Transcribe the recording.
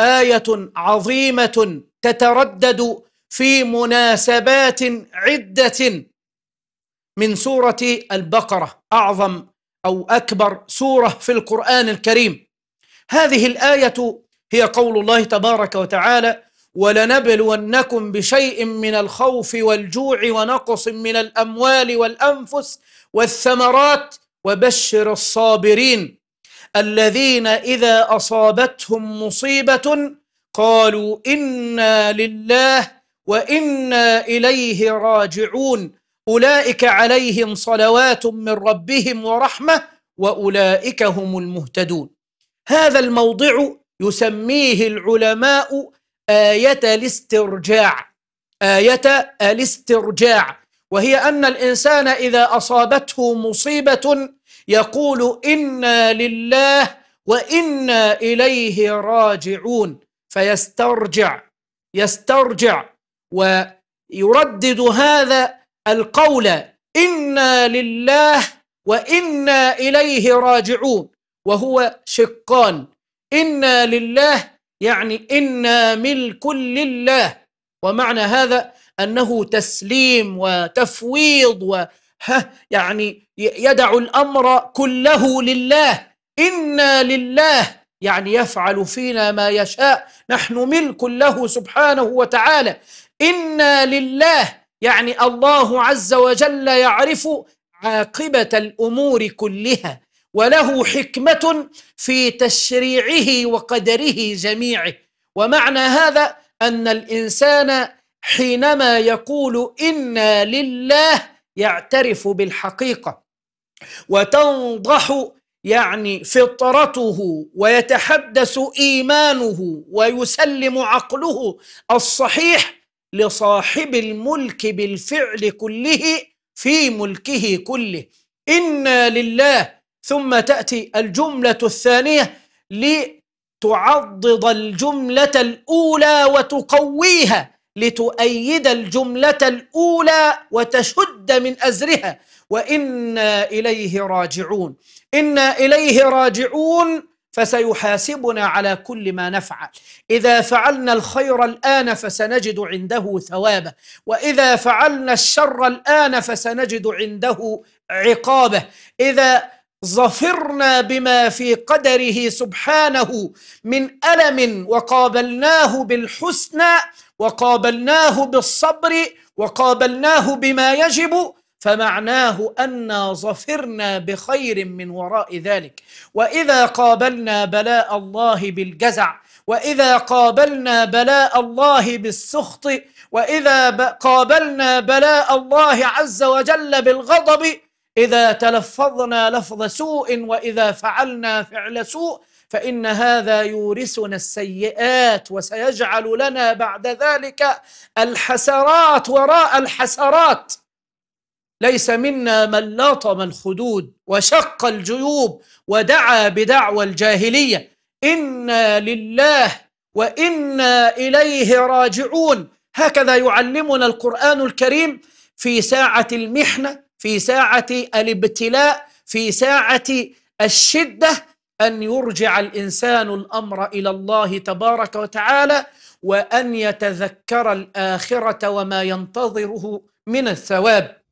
آية عظيمة تتردد في مناسبات عدة من سورة البقرة أعظم أو أكبر سورة في القرآن الكريم هذه الآية هي قول الله تبارك وتعالى ولنبلونكم بشيء من الخوف والجوع ونقص من الأموال والأنفس والثمرات وبشر الصابرين الذين إذا أصابتهم مصيبة قالوا إنا لله وإنا إليه راجعون أولئك عليهم صلوات من ربهم ورحمة وأولئك هم المهتدون هذا الموضع يسميه العلماء آية الاسترجاع آية الاسترجاع وهي أن الإنسان إذا أصابته مصيبة يقول انا لله وانا اليه راجعون فيسترجع يسترجع ويردد هذا القول انا لله وانا اليه راجعون وهو شقان انا لله يعني انا ملك لله ومعنى هذا انه تسليم وتفويض و ها يعني يدع الأمر كله لله إنا لله يعني يفعل فينا ما يشاء نحن ملك له سبحانه وتعالى إنا لله يعني الله عز وجل يعرف عاقبة الأمور كلها وله حكمة في تشريعه وقدره جميعه ومعنى هذا أن الإنسان حينما يقول إنا لله يعترف بالحقيقه وتنضح يعني فطرته ويتحدث ايمانه ويسلم عقله الصحيح لصاحب الملك بالفعل كله في ملكه كله انا لله ثم تاتي الجمله الثانيه لتعضد الجمله الاولى وتقويها لتؤيد الجملة الأولى وتشد من أزرها وإنا إليه راجعون إنا إليه راجعون فسيحاسبنا على كل ما نفعل إذا فعلنا الخير الآن فسنجد عنده ثوابه وإذا فعلنا الشر الآن فسنجد عنده عقابه إذا ظفرنا بما في قدره سبحانه من ألم وقابلناه بالحسنى وقابلناه بالصبر وقابلناه بما يجب فمعناه أن ظفرنا بخير من وراء ذلك وإذا قابلنا بلاء الله بالجزع وإذا قابلنا بلاء الله بالسخط وإذا قابلنا بلاء الله عز وجل بالغضب اذا تلفظنا لفظ سوء واذا فعلنا فعل سوء فان هذا يورثنا السيئات وسيجعل لنا بعد ذلك الحسرات وراء الحسرات ليس منا من لاطم الخدود وشق الجيوب ودعا بدعوى الجاهليه انا لله وانا اليه راجعون هكذا يعلمنا القران الكريم في ساعه المحنه في ساعه الابتلاء في ساعه الشده ان يرجع الانسان الامر الى الله تبارك وتعالى وان يتذكر الاخره وما ينتظره من الثواب